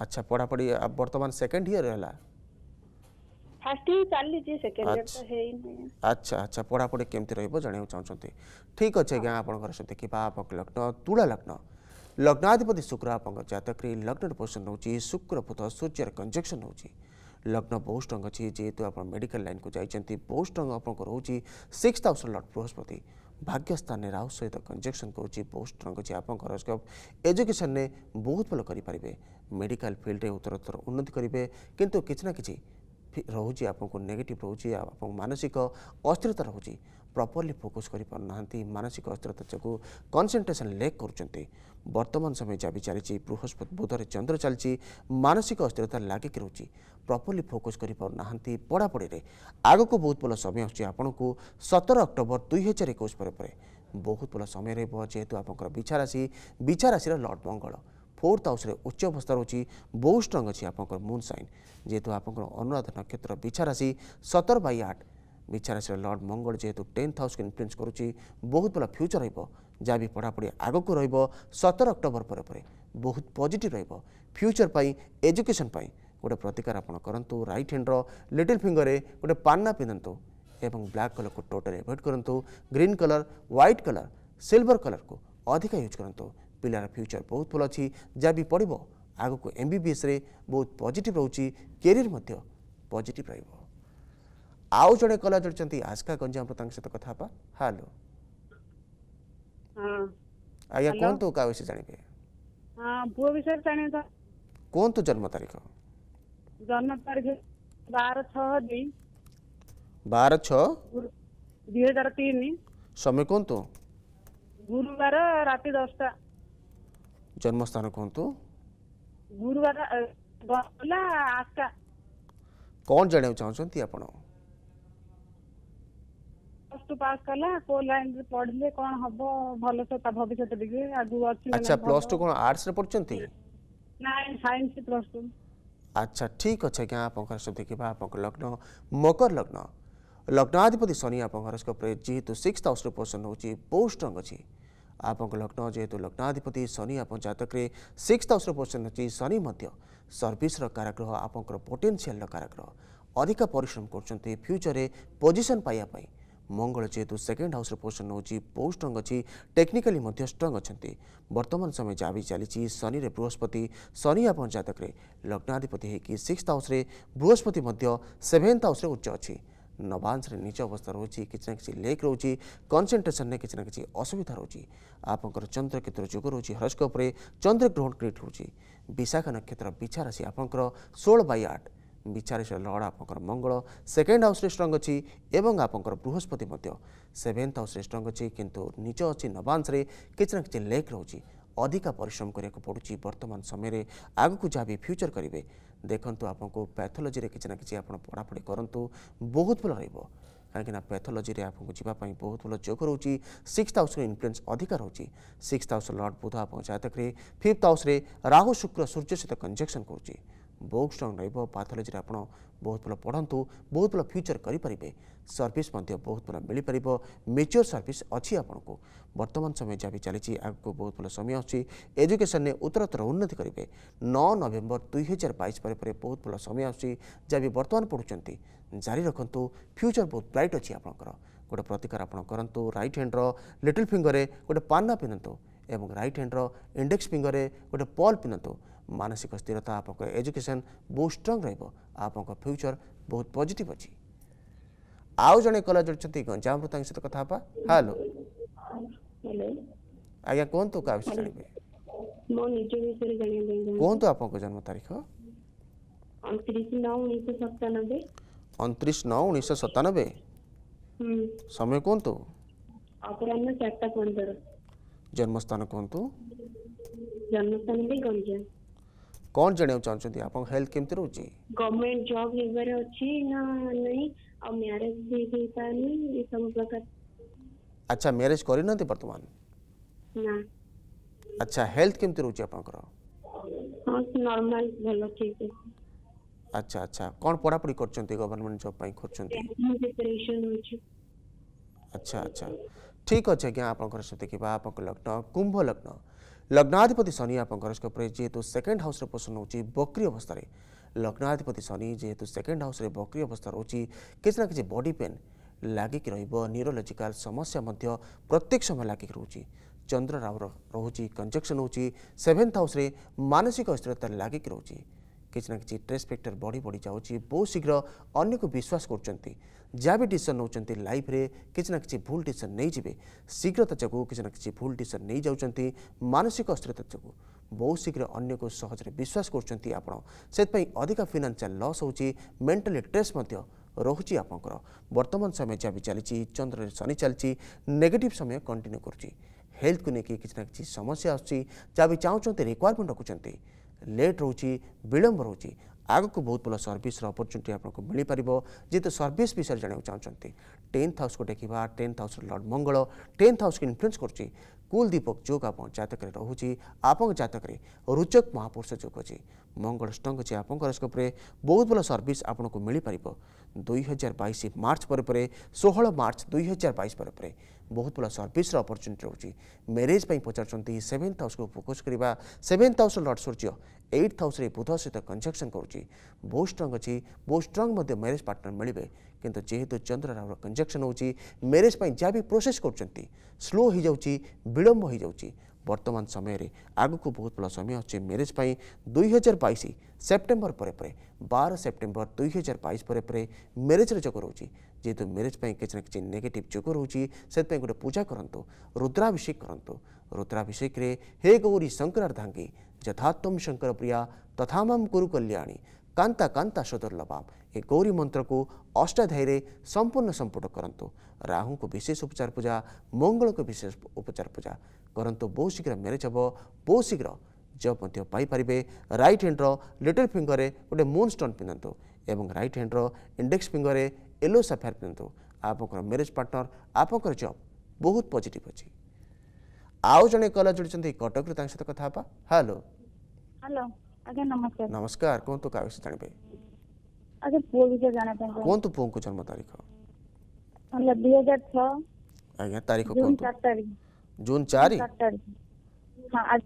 अच्छा पढ़ा पढ़ी अब वर्तमान सेकंड ईयर रहला फर्स्ट ईयर चालली जे सेकंड ईयर तो हे नहीं अच्छा अच्छा पढ़ा पढ़ी केमति रहबो जाने चाहौछंती ठीक अछि गा आपन घर सब देखिबा आपक लग्न तुला लग्न लग्नाधिपति शुक्र आपन जातक लग्न पोषण होची शुक्र बुध सूर्य कंजक्शन होची लग्न बहुत स्ट्रंग अच्छी जेहेतु आप मेडिकल लाइन को जाती बहुत स्ट्रंग आप सिक्स हाउस लर्ड बृहस्पति ଭାଗ୍ୟସ୍ଥାନରେ ରାହୁ ସହିତ କଞ୍ଜେକ୍ସନ୍ କରୁଛି ବହୁତ ଷ୍ଟ୍ରଙ୍ଗ୍ ଅଛି ଆପଣଙ୍କ ହରୋସ୍କୋପ୍ ଏଜୁକେସନ୍ରେ ବହୁତ ଭଲ କରିପାରିବେ ମେଡ଼ିକାଲ୍ ଫିଲ୍ଡରେ ଉତ୍ତରୋତ୍ତର ଉନ୍ନତି କରିବେ କିନ୍ତୁ କିଛି ନା କିଛି ରହୁଛି ଆପଣଙ୍କୁ ନେଗେଟିଭ୍ ରହୁଛି ଆପଣଙ୍କ ମାନସିକ ଅସ୍ଥିରତା ରହୁଛି ପ୍ରପର୍ଲି ଫୋକସ୍ କରିପାରୁନାହାନ୍ତି ମାନସିକ ଅସ୍ଥିରତା ଯୋଗୁଁ କନ୍ସେନ୍ଟ୍ରେସନ୍ ଲେକ୍ କରୁଛନ୍ତି ବର୍ତ୍ତମାନ ସମୟ ଚାବି ଚାଲିଛି ବୃହସ୍ପତି ବୁଧରେ ଚନ୍ଦ୍ର ଚାଲିଛି ମାନସିକ ଅସ୍ଥିରତା ଲାଗିକି ରହୁଛି ପ୍ରପର୍ଲି ଫୋକସ୍ କରିପାରୁନାହାନ୍ତି ପଢ଼ାପଢ଼ିରେ ଆଗକୁ ବହୁତ ଭଲ ସମୟ ଆସୁଛି ଆପଣଙ୍କୁ ସତର ଅକ୍ଟୋବର ଦୁଇ ହଜାର ଏକୋଇଶ ପରେ ପରେ ବହୁତ ଭଲ ସମୟ ରହିବ ଯେହେତୁ ଆପଣଙ୍କର ବିଛା ରାଶି ବିଛା ରାଶିର ଲର୍ଡ଼ ମଙ୍ଗଳ ଫୋର୍ଥ ହାଉସ୍ରେ ଉଚ୍ଚ ଅବସ୍ଥା ରହୁଛି ବହୁତ ଷ୍ଟ୍ରଙ୍ଗ ଅଛି ଆପଣଙ୍କର ମୁନ୍ ସାଇନ୍ ଯେହେତୁ ଆପଣଙ୍କର ଅନୁରାଧା ନକ୍ଷତ୍ର ବିଛା ରାଶି ସତର ବାଇ ଆଠ ବିଛା ରାଶିର ଲର୍ଡ଼ ମଙ୍ଗଳ ଯେହେତୁ ଟେନ୍ଥ ହାଉସ୍କୁ ଇନଫ୍ଲୁଏନ୍ସ କରୁଛି ବହୁତ ଭଲ ଫ୍ୟୁଚର୍ ରହିବ ଯାହା ବି ପଢ଼ାପଢ଼ି ଆଗକୁ ରହିବ ସତର ଅକ୍ଟୋବର ପରେ ପରେ ବହୁତ ପଜିଟିଭ୍ ରହିବ ଫ୍ୟୁଚର୍ ପାଇଁ ଏଜୁକେସନ୍ ପାଇଁ ଗୋଟେ ପ୍ରତିକାର ଆପଣ କରନ୍ତୁ ରାଇଟ୍ ହ୍ୟାଣ୍ଡର ଲିଟିଲ୍ ଫିଙ୍ଗରରେ ଗୋଟେ ପାନ୍ନା ପିନ୍ଧନ୍ତୁ ଏବଂ ବ୍ଲାକ୍ କଲର୍କୁ ଟୋଟାଲି ଆଭଏଡ଼୍ କରନ୍ତୁ green colour white colour silver କଲର୍କୁ ଅଧିକ ୟୁଜ୍ କରନ୍ତୁ ପିଲାର ଫ୍ୟୁଚର୍ ବହୁତ ଭଲ ଅଛି ଯାହା ବି ପଢ଼ିବ ଆଗକୁ ଏମ୍ ବି ବି ଏସ୍ରେ ବହୁତ ପଜିଟିଭ୍ ରହୁଛି କ୍ୟାରିୟର୍ ମଧ୍ୟ ପଜିଟିଭ୍ ରହିବ ଆଉ ଜଣେ କଲା ଯୋଡ଼ିଛନ୍ତି ଆସ୍କା ଗଞ୍ଜାମରୁ ତାଙ୍କ ସହିତ କଥା ହେବା ହ୍ୟାଲୋ ଆଜ୍ଞା କୁହନ୍ତୁ କାହା ବିଷୟ ଜାଣିବେ ପୁଅ ବିଷୟରେ ଜାଣିବା କୁହନ୍ତୁ ଜନ୍ମ ତାରିଖ ଜନ୍ମ ତାରିଖ ବାର ଛଅ ଦୁଇ ବାର ଛଅ ଦୁଇ ହଜାର ତିନି ସମୟ କୁହନ୍ତୁ ଗୁରୁବାର ରାତି ଦଶଟା ଜନ୍ମସ୍ଥାନ କୁହନ୍ତୁ ଗୁରୁବାର ଆଠଟା କ'ଣ ଜାଣିବାକୁ ଚାହୁଁଛନ୍ତି ଆପଣ प्लस टू पास कला को लाइन रे पढले कोन हबो भलो से ता भविष्य दिगे आगु अछि अच्छा प्लस टू कोन आर्ट्स रे पढचंती नाइन साइंस रे प्लस टू अच्छा ठीक अच्छे क्या आप सब देखा आप लग्न मकर लग्न लग्नाधिपति शनि आप जीत सिक्स हाउस पोषण हो पोस्ट रंग अच्छी आप लग्न जेहेतु लग्नाधिपति शनि आप जतक सिक्स हाउस पोषण अच्छी शनि सर्विस काराग्रह आप पोटेनसीयल काराग्रह अधिक पिश्रम कर फ्यूचर में पोजिशन पाइबाई मंगल जेहेतु सेकेंड हाउस पोजिशन नौ स्ट्रंग अच्छी टेक्निकाली स्ट्रंग अच्छा बर्तमान समय जहाँ भी चली शनि बृहस्पति शनि आप जतक लग्नाधिपति सिक्स हाउस बृहस्पति सेभेन्थ हाउस उच्च अच्छी नवांश रे नीचे अवस्था रोचे किसी ना कि लेक रोच कनसेट्रेसन में किसी ना कि असुविधा रोचे आपंकर चंद्र क्षेत्र जुग रोचे हरस्कोप चंद्र ग्रहण क्रिएट होशाखा नक्षत्र विचार आपंकर षोल बै आठ ବିଚାରଶୀଳ ଲଡ଼ ଆପଣଙ୍କର ମଙ୍ଗଳ ସେକେଣ୍ଡ ହାଉସ୍ରେ ଷ୍ଟ୍ରଙ୍ଗ ଅଛି ଏବଂ ଆପଣଙ୍କର ବୃହସ୍ପତି ମଧ୍ୟ ସେଭେନ୍ଥ ହାଉସ୍ରେ ଷ୍ଟ୍ରଙ୍ଗ ଅଛି କିନ୍ତୁ ନିଜ ଅଛି ନବାଂଶରେ କିଛି ନା କିଛି ଲେକ୍ ରହୁଛି ଅଧିକା ପରିଶ୍ରମ କରିବାକୁ ପଡ଼ୁଛି ବର୍ତ୍ତମାନ ସମୟରେ ଆଗକୁ ଯାହା ବି ଫ୍ୟୁଚର୍ କରିବେ ଦେଖନ୍ତୁ ଆପଣଙ୍କୁ ପ୍ୟାଥୋଲୋଜିରେ କିଛି ନା କିଛି ଆପଣ ପଢ଼ାପଢ଼ି କରନ୍ତୁ ବହୁତ ଭଲ ରହିବ କାହିଁକିନା ପ୍ୟାଥୋଲୋଜିରେ ଆପଣଙ୍କୁ ଯିବା ପାଇଁ ବହୁତ ଭଲ ଯୋଗ ରହୁଛି ସିକ୍ସ ହାଉସ୍ର ଇନଫ୍ଲୁଏନ୍ସ ଅଧିକା ରହୁଛି ସିକ୍ସ ହାଉସ୍ ଲର୍ଡ଼ ବୁଧ ଆପଣଙ୍କ ଜାତକରେ ଫିଫ୍ଥ ହାଉସ୍ରେ ରାହୁ ଶୁକ୍ର ସୂର୍ଯ୍ୟ ସହିତ କଞ୍ଜେକ୍ସନ୍ କରୁଛି ବହୁତ ଷ୍ଟ୍ରଙ୍ଗ ରହିବ ପାଥୋଲୋଜିରେ ଆପଣ ବହୁତ ଭଲ ପଢ଼ନ୍ତୁ ବହୁତ ଭଲ ଫ୍ୟୁଚର୍ କରିପାରିବେ ସର୍ଭିସ୍ ମଧ୍ୟ ବହୁତ ଭଲ ମିଳିପାରିବ ମେଚ୍ୟୁର୍ ସର୍ଭିସ୍ ଅଛି ଆପଣଙ୍କୁ ବର୍ତ୍ତମାନ ସମୟ ଯାହା ବି ଚାଲିଛି ଆଗକୁ ବହୁତ ଭଲ ସମୟ ଅଛି ଏଜୁକେସନ୍ରେ ଉତ୍ତରୋତ୍ତର ଉନ୍ନତି କରିବେ ନଅ ନଭେମ୍ବର ଦୁଇହଜାର ବାଇଶ ପରେ ପରେ ବହୁତ ଭଲ ସମୟ ଅଛି ଯାହା ବି ବର୍ତ୍ତମାନ ପଢ଼ୁଛନ୍ତି ଜାରି ରଖନ୍ତୁ ଫ୍ୟୁଚର୍ ବହୁତ ବ୍ରାଇଟ୍ ଅଛି ଆପଣଙ୍କର ଗୋଟେ ପ୍ରତିକାର ଆପଣ କରନ୍ତୁ ରାଇଟ୍ ହ୍ୟାଣ୍ଡର ଲିଟିଲ୍ ଫିଙ୍ଗର୍ରେ ଗୋଟେ ପାନା ପିନ୍ଧନ୍ତୁ ଏବଂ ରାଇଟ୍ ହ୍ୟାଣ୍ଡର ଇଣ୍ଡେକ୍ସ ଫିଙ୍ଗର୍ରେ ଗୋଟେ ପଲ୍ ପିନ୍ଧନ୍ତୁ मानसिक स्थिरता आप एजुकेशन बहुत स्ट्रंग रोक फ्यूचर बहुत पजिट अच्छी आउ जड़े कलर जोड़ी गंजाम रु सहित कथा हेलो आज्ञा कहतु क्या विषय जानते कहतु आप जन्म तारीख अंतरीश नौ उन्नीस सतानबे समय कहतु जन्मस्थान कहतु जन्मस्थान गंजाम कौन जाना चाहते आप हेल्थ केमती गवर्नमेंट जॉब हेबार ना अच्छा मैरिज कर ना ना अच्छा हेल्थ केमती रोचे आपनकर हां नॉर्मल भलो ठीक है अच्छा अच्छा कौन पढ़ा पढ़ी करचंती गवर्नमेंट जॉब पई करचंती प्रिपरेशन होची अच्छा अच्छा ठीक अछि आज्ञा आपनकर सते किबा आपनकर लग्न कुंभ लग्न लग्नाधिपति शनिङ घर स्केतु सेकेन्ड हाउस्र पोषण हुन्छ बक्रि अवस्थले लग्नाधिपति शनिकेड हाउसे बक्री अवस्था रहेछ किना बडी पेन लाग न्युरोलजिकल् समस्या प्रत्येक समय लाग चन्द्र रावर रहेछ कन्जक्सन हुन्छ सेभेन्थ हाउस्रे मानसिक अस्थिरता लगिक रोजि किसी ना कि ट्रेस फैक्टर बढ़ी बढ़ी जाऊँगी बहुत शीघ्र अनेक विश्वास करा भी डिसीसन नौ लाइफ किसी ना कि भूल डिसीसन नहीं जी शीघ्रता जो किसी ना कि भूल डिशन नहीं जाऊँच मानसिक अस्थिरता जो बहुत शीघ्र अन्य को सहजे विश्वास करसियाल लस हो मेन्टाली ट्रेस आप बर्तमान समय जहाँ भी चली चंद्र शनि चलती नेगेटिव समय कंटिन्यू करेल्थ को लेकिन किसी ना कि समस्या आसी जहाँ रिक्वयरमेंट रखुच्च ଲେଟ୍ ରହୁଛି ବିଳମ୍ବ ରହୁଛି ଆଗକୁ ବହୁତ ଭଲ ସର୍ଭିସର ଅପରଚ୍ୟୁନିଟି ଆପଣଙ୍କୁ ମିଳିପାରିବ ଯେହେତୁ ସର୍ଭିସ୍ ବିଷୟରେ ଜାଣିବାକୁ ଚାହୁଁଛନ୍ତି ଟେନ୍ଥ ହାଉସ୍କୁ ଦେଖିବା ଟେନ୍ଥ ହାଉସ୍ର ଲର୍ଡ଼ ମଙ୍ଗଳ ଟେନ୍ଥ ହାଉସ୍କୁ ଇନଫ୍ଲୁଏନ୍ସ କରୁଛି कुलदीपक जोग आप जतक रोज आप जतक रोचक महापुरुष जो अच्छे मंगल स्टंग अच्छे आप बहुत भल सर्स आपको मिल पार दुई हजार बैश मार्च पर षोह मार्च दुई हजार बैश पर बहुत बड़ा सर्स अपरच्युनिटी रोचे म्यारेज पचार सेवेन्थ हाउस को फोकस करवा सेवेन्थ हाउस लड सूर्य ଏଇଟ୍ ହାଉସ୍ରେ ବୁଧ ସହିତ କଞ୍ଜକ୍ସନ୍ କରୁଛି ବହୁତ ଷ୍ଟ୍ରଙ୍ଗ ଅଛି ବହୁତ ଷ୍ଟ୍ରଙ୍ଗ ମଧ୍ୟ ମ୍ୟାରେଜ୍ ପାର୍ଟନର ମିଳିବେ କିନ୍ତୁ ଯେହେତୁ ଚନ୍ଦ୍ର ରାହୁର କଞ୍ଜକ୍ସନ୍ ହେଉଛି ମ୍ୟାରେଜ୍ ପାଇଁ ଯାହା ବି ପ୍ରୋସେସ୍ କରୁଛନ୍ତି ସ୍ଲୋ ହୋଇଯାଉଛି ବିଳମ୍ବ ହୋଇଯାଉଛି ବର୍ତ୍ତମାନ ସମୟରେ ଆଗକୁ ବହୁତ ଭଲ ସମୟ ଅଛି ମ୍ୟାରେଜ୍ ପାଇଁ ଦୁଇହଜାର ବାଇଶ ସେପ୍ଟେମ୍ବର ପରେ ପରେ ବାର ସେପ୍ଟେମ୍ବର ଦୁଇହଜାର ବାଇଶ ପରେ ପରେ ମ୍ୟାରେଜ୍ର ଯୋଗ ରହୁଛି ଯେହେତୁ ମ୍ୟାରେଜ୍ ପାଇଁ କିଛି ନା କିଛି ନେଗେଟିଭ୍ ଯୋଗ ରହୁଛି ସେଥିପାଇଁ ଗୋଟେ ପୂଜା କରନ୍ତୁ ରୁଦ୍ରାଭିଷେକ କରନ୍ତୁ ରୁଦ୍ରାଭିଷେକରେ ହେ ଗୌରୀ ଶଙ୍କରାର ଧାଙ୍ଗୀ यथात्व शंकर प्रिया तथा गुरु कल्याणी कांता कांता सदुर्लभाम ये गौरी मंत्र को अष्टाध्यायी संपूर्ण संपुट करूँ राहु को विशेष उपचार पूजा मंगल को विशेष उपचार पूजा करूँ बहुत शीघ्र मेरेज हम बहुत शीघ्र जब मध्य पारे रईट हैंडर लिटिल फिंगर में गोटे मून स्टोन पिंधतु और रईट हैंडर इंडेक्स फिंगर में येलो साफेयर पिंधतु आप मेरेज पार्टनर आप जब बहुत पजिट अच्छी आउ जने कॉलर जोड़ी कटक रु सहित कथा हवा हेलो हेलो आज्ञा नमस्कार नमस्कार कहतु क्या विषय जानबे आज्ञा पुओ विषय जाना चाहते कहतु पुओ को जन्म तारीख मतलब 2006 आज्ञा तारीख कहतु जून 4 तारीख जून 4 हां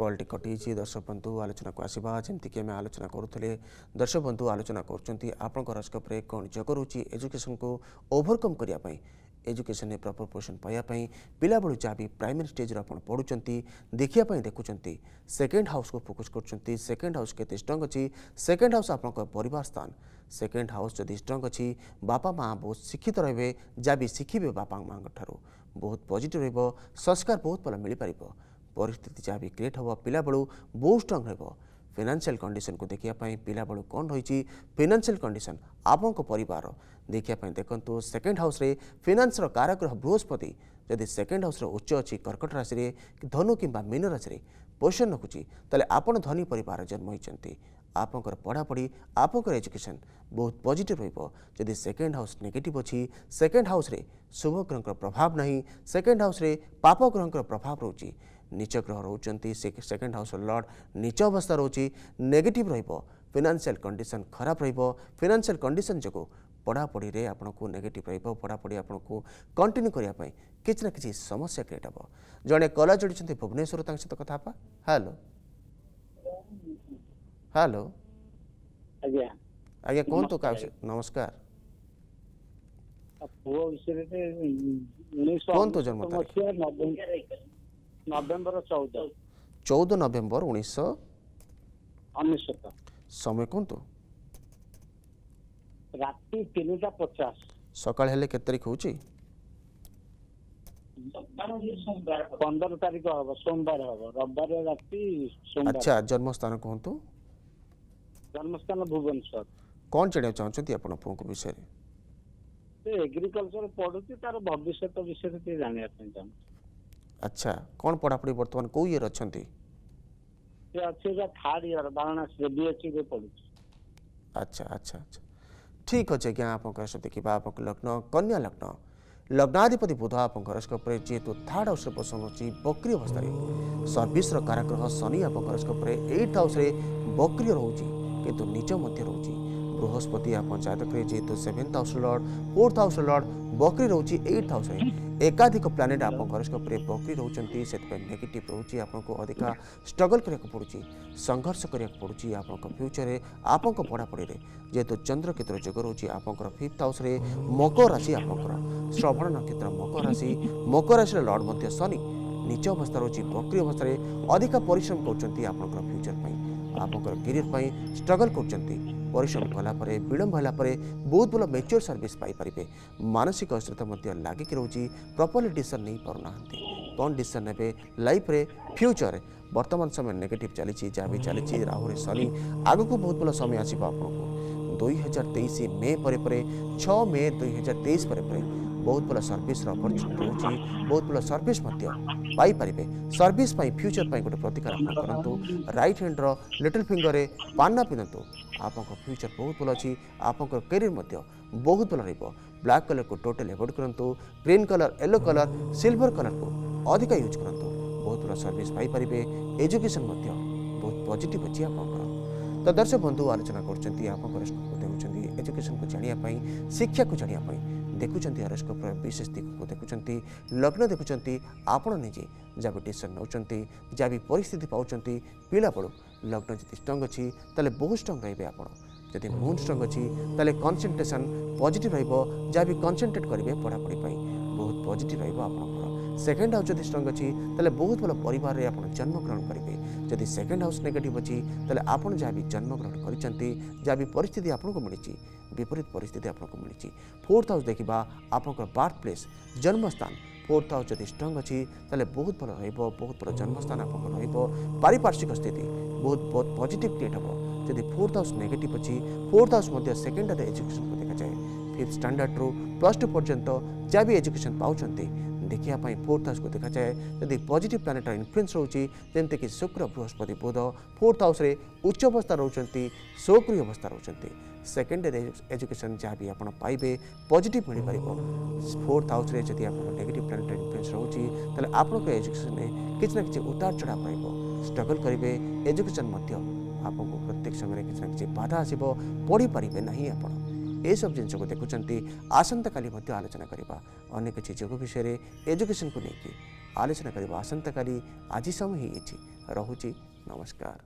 কলটি কটিছি দর্শক বন্ধু আলোচনা আসবা যেমিকি আমি আলোচনা করুলে দর্শক বন্ধু আলোচনা করছেন আপনার হরস্কোপে কোণ যোগ রয়েছে এজুকেশন কু ওভরকম করা ଏଜୁକେସନରେ ପ୍ରପର ପୋଜିସନ୍ ପାଇବା ପାଇଁ ପିଲାବେଳୁ ଯାହା ବି ପ୍ରାଇମେରୀ ଷ୍ଟେଜ୍ରେ ଆପଣ ପଢ଼ୁଛନ୍ତି ଦେଖିବା ପାଇଁ ଦେଖୁଛନ୍ତି ସେକେଣ୍ଡ ହାଉସ୍କୁ ଫୋକସ୍ କରୁଛନ୍ତି ସେକେଣ୍ଡ ହାଉସ୍ କେତେ ଷ୍ଟ୍ରଙ୍ଗ ଅଛି ସେକେଣ୍ଡ ହାଉସ୍ ଆପଣଙ୍କ ପରିବାର ସ୍ଥାନ ସେକେଣ୍ଡ ହାଉସ୍ ଯଦି ଷ୍ଟ୍ରଙ୍ଗ ଅଛି ବାପା ମା' ବହୁତ ଶିକ୍ଷିତ ରହିବେ ଯାହା ବି ଶିଖିବେ ବାପା ମାଆଙ୍କ ଠାରୁ ବହୁତ ପଜିଟିଭ୍ ରହିବ ସଂସ୍କାର ବହୁତ ଭଲ ମିଳିପାରିବ ପରିସ୍ଥିତି ଯାହା ବି କ୍ରିଏଟ୍ ହେବ ପିଲାବେଳୁ ବହୁତ ଷ୍ଟ୍ରଙ୍ଗ ରହିବ ଫିନାନ୍ସିଆଲ କଣ୍ଡିସନକୁ ଦେଖିବା ପାଇଁ ପିଲାବେଳୁ କ'ଣ ରହିଛି ଫିନାନ୍ସିଆଲ କଣ୍ଡିସନ ଆପଣଙ୍କ ପରିବାର ଦେଖିବା ପାଇଁ ଦେଖନ୍ତୁ ସେକେଣ୍ଡ ହାଉସ୍ରେ ଫିନାନ୍ସର କାରଗ୍ରହ ବୃହସ୍ପତି ଯଦି ସେକେଣ୍ଡ ହାଉସ୍ର ଉଚ୍ଚ ଅଛି କର୍କଟ ରାଶିରେ ଧନୁ କିମ୍ବା ମୀନ ରାଶିରେ ପୋଜିସନ୍ ରଖୁଛି ତାହେଲେ ଆପଣ ଧନୀ ପରିବାର ଜନ୍ମ ହୋଇଛନ୍ତି ଆପଣଙ୍କର ପଢ଼ାପଢ଼ି ଆପଣଙ୍କର ଏଜୁକେସନ୍ ବହୁତ ପଜିଟିଭ୍ ରହିବ ଯଦି ସେକେଣ୍ଡ ହାଉସ୍ ନେଗେଟିଭ୍ ଅଛି ସେକେଣ୍ଡ ହାଉସ୍ରେ ଶୁଭ ଗ୍ରହଙ୍କର ପ୍ରଭାବ ନାହିଁ ସେକେଣ୍ଡ ହାଉସ୍ରେ ପାପ ଗ୍ରହଙ୍କର ପ୍ରଭାବ ରହୁଛି নিচ গ্রহ রয়েছেন সেকেন্ড হাউস লর্ড নিচ অবস্থা রয়েছে নেগেটিভ রহব ফিনান্সিয়াল কন্ডিশন খারাপ রহব ফিনান্সিয়াল কন্ডিশন যোগুঁ পড়াপড়িরে আপনার নেগেটিভ রহব পড়াপড়ি আপনার কন্টিনিউ করা কিছু না কিছু সমস্যা ক্রিয়েট হব জনে কলা যোড়ি ভুবনেশ্বর তাঁর সহ কথা হবা হ্যালো হ্যালো আজ্ঞা কুহতু কা নমস্কার কুহতু জন্ম তারিখ ନଭେମ୍ବର ଚଉଦ ଚଉଦ ନଭେମ୍ବର ଉଣେଇଶହ ଅନେଶ୍ୱତ ସମୟ କୁହନ୍ତୁ ରାତି ତିନିଟା ପଚାଶ ସକାଳ ହେଲେ କେତେ ତାରିଖ ହେଉଛି ପନ୍ଦର ତାରିଖ ହବ ସୋମବାର ହବ ରବିବାର ରାତି ଆଚ୍ଛା ଜନ୍ମସ୍ଥାନ କୁହନ୍ତୁ ଜନ୍ମସ୍ଥାନ ଭୁବନେଶ୍ୱର କ'ଣ ଜାଣିବାକୁ ଚାହୁଁଛନ୍ତି ଆପଣ ପୁଅଙ୍କ ବିଷୟରେ ସେ ଏଗ୍ରିକଲଚର ପଢୁଛି ତାର ଭବିଷ୍ୟତ ବିଷୟରେ ଟିକେ ଜାଣିବା ପାଇଁ ଚାହୁଁଛି ଆଚ୍ଛା କ'ଣ ପଢ଼ାପଢ଼ି ବର୍ତ୍ତମାନ କେଉଁ ଇୟର୍ ଅଛନ୍ତି ଆଚ୍ଛା ଆଚ୍ଛା ଆଚ୍ଛା ଠିକ୍ ଅଛି ଆଜ୍ଞା ଆପଣଙ୍କ ସହିତ ଦେଖିବା ଆପଣଙ୍କ ଲଗ୍ନ କନ୍ୟା ଲଗ୍ନ ଲଗ୍ନାଧିପତି ବୁଧ ଆପଣଙ୍କ ହରସ୍କୋପରେ ଯେହେତୁ ଥାର୍ଡ ହାଉସ୍ରେ ପସନ୍ଦ ହେଉଛି ବକ୍ରି ଅବସ୍ଥାରେ ସର୍ଭିସ୍ର କାରାଗ୍ରହ ଶନି ଆପଣଙ୍କ ହରସ୍କୋପରେ ଏଇଟ୍ ହାଉସ୍ରେ ବକ୍ରିୟ ରହୁଛି କିନ୍ତୁ ନିଜ ମଧ୍ୟ ରହୁଛି ବୃହସ୍ପତି ଆପଣ ଜାତକରେ ଯେହେତୁ seventh house lord fourth house lord ବକ୍ରି ରହୁଛି ଏଇଟ୍ ହାଉସ୍ରେ एकाधिक प्लानेट आप बकरी रोचे से नेगेट रोचे आपको अधिक स्ट्रगल को पड़ू संघर्ष करा पड़ू आप फ्यूचर में आप पढ़ापढ़ी जेहेतु चंद्र क्षेत्र जग रो आप फिफ्थ हाउस मकर राशि आप श्रवण नक्षत्र मकर राशि मकर राशि लर्ड शनि निज अवस्था रोचे बकरी अवस्था अधिक परिश्रम कर फ्यूचर पर आप कैरियर स्ट्रगल कर ପରିଶ୍ରମ କଲାପରେ ବିଳମ୍ବ ହେଲା ପରେ ବହୁତ ଭଲ ମେଚ୍ୟୋର ସର୍ଭିସ୍ ପାଇପାରିବେ ମାନସିକ ଅସ୍ଥିରତା ମଧ୍ୟ ଲାଗିକି ରହୁଛି ପ୍ରପର୍ଲି ଡିସିସନ୍ ନେଇପାରୁନାହାନ୍ତି କ'ଣ ଡିସିସନ୍ ନେବେ ଲାଇଫ୍ରେ ଫ୍ୟୁଚର୍ରେ ବର୍ତ୍ତମାନ ସମୟ ନେଗେଟିଭ୍ ଚାଲିଛି ଯାହା ବି ଚାଲିଛି ରାହୁରେ ଶନି ଆଗକୁ ବହୁତ ଭଲ ସମୟ ଆସିବ ଆପଣଙ୍କୁ ଦୁଇ ହଜାର ତେଇଶ ମେ ପରେ ପରେ ଛଅ ମେ ଦୁଇ ହଜାର ତେଇଶ ପରେ ପରେ बहुत भल सर्स अपरचुनिटी बहुत भल सर्स सर्विस फ्यूचर पर गोटे प्रतिकार करूँ रईट हैंड रिटिल फिंगर में पाना पिंधतु आप फ्यूचर बहुत भल अच्छी आप कैरियर बहुत भल र ब्लाक कलर को टोटाल एवोड करूँ green colour yellow colour silver colour को अधिक यूज करूँ बहुत भल सर्स पारे एजुकेशन बहुत पजिट अच्छी आप तो दर्शक बंधु आलोचना करजुकेशन को जानापी शिक्षा को जानापी ଦେଖୁଛନ୍ତି ହରସ୍କୋପର ବିଶେଷ ଦିଗକୁ ଦେଖୁଛନ୍ତି ଲଗ୍ନ ଦେଖୁଛନ୍ତି ଆପଣ ନିଜେ ଯାହା ବି ଡିସିସନ୍ ନେଉଛନ୍ତି ଯାହା ବି ପରିସ୍ଥିତି ପାଉଛନ୍ତି ପିଲାବେଳୁ ଲଗ୍ନ ଯଦି ଷ୍ଟ୍ରଙ୍ଗ୍ ଅଛି ତାହେଲେ ବହୁତ ଷ୍ଟ୍ରଙ୍ଗ୍ ରହିବେ ଆପଣ ଯଦି ମୁନ୍ ଷ୍ଟ୍ରଙ୍ଗ୍ ଅଛି ତାହେଲେ କନ୍ସେନ୍ଟ୍ରେସନ୍ ପଜିଟିଭ୍ ରହିବ ଯାହା ବି କନ୍ସେନ୍ଟ୍ରେଟ୍ କରିବେ ପଢ଼ାପଢ଼ି ପାଇଁ ବହୁତ ପଜିଟିଭ୍ ରହିବ ଆପଣଙ୍କର সেকেন্ড হাউস যদি স্ট্রং অছি তাহলে বহুত ভালো পরিবারে আপনার জন্মগ্রহণ করবে যদি সেকেন্ড হাউস নেগেটিভ অছি তাহলে আপনার যা বি জন্মগ্রহণ করছেন যা বি পরিস্থিতি আপনার মিছে বিপরীত পরিস্থিতি আপনার মিছে ফোর্থ হাউস দেখা আপনার বার্থ প্লেস জন্মস্থান স্ট্রং অছি তাহলে स्ट्रङ ভালো রহব बहुत ভালো জন্মস্থান আপনার রহব পারিপার্শ্বিক স্থিতি पारिपार्श्विक स्थिति बहुत बहुत पजिटिभ क्रिएट हे जति फोर्थ हाउस नेगेटिभ अझ फोर्थ हाउस सेकेन्डारी দেখা যায় ফিফ্থ स्टाण्डार्ड রু प्लस টু পর্যন্ত যা বি एजुकेसन पाउँछ देखापी फोर्थ हाउस को जाए जदि पजिट प्लानेटर इनफ्लुएंस रोचे जमीक शुक्र बृहस्पति बुध फोर्थ हाउस उच्च अवस्था रोचे शोकरी अवस्था रोचे सेकेंडरी एजुकेशन जहाँ भी आप पजिट मिल पार फोर्थ हाउस नेगेट प्लानेटर प्लानेट इनफ्लुएंस रोचे तेल आपण एजुकेशन में किसी ना कि उतार चढ़ा पाइब स्ट्रगल करेंगे एजुकेशन आपको प्रत्येक समय किसी बाधा आसपारे ना आपड़ ଏସବୁ ଜିନିଷକୁ ଦେଖୁଛନ୍ତି ଆସନ୍ତାକାଲି ମଧ୍ୟ ଆଲୋଚନା କରିବା ଅନ୍ୟ କିଛି ଯୋଗ ବିଷୟରେ ଏଜୁକେସନକୁ ନେଇକି ଆଲୋଚନା କରିବା ଆସନ୍ତାକାଲି ଆଜି ସମୟ ହେଇଯାଇଛି ରହୁଛି ନମସ୍କାର